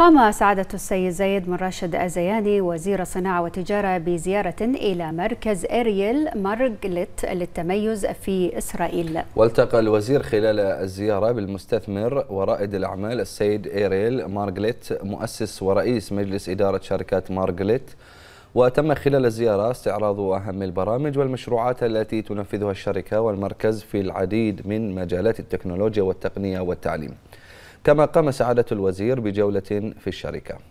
قام سعادة السيد زايد بن راشد الزياني وزير الصناعة والتجارة بزيارة إلى مركز إريل مارغلت للتميز في إسرائيل والتقى الوزير خلال الزيارة بالمستثمر ورائد الأعمال السيد إريل مارغلت مؤسس ورئيس مجلس إدارة شركات مارغلت وتم خلال الزيارة استعراض أهم البرامج والمشروعات التي تنفذها الشركة والمركز في العديد من مجالات التكنولوجيا والتقنية والتعليم كما قام سعادة الوزير بجولة في الشركة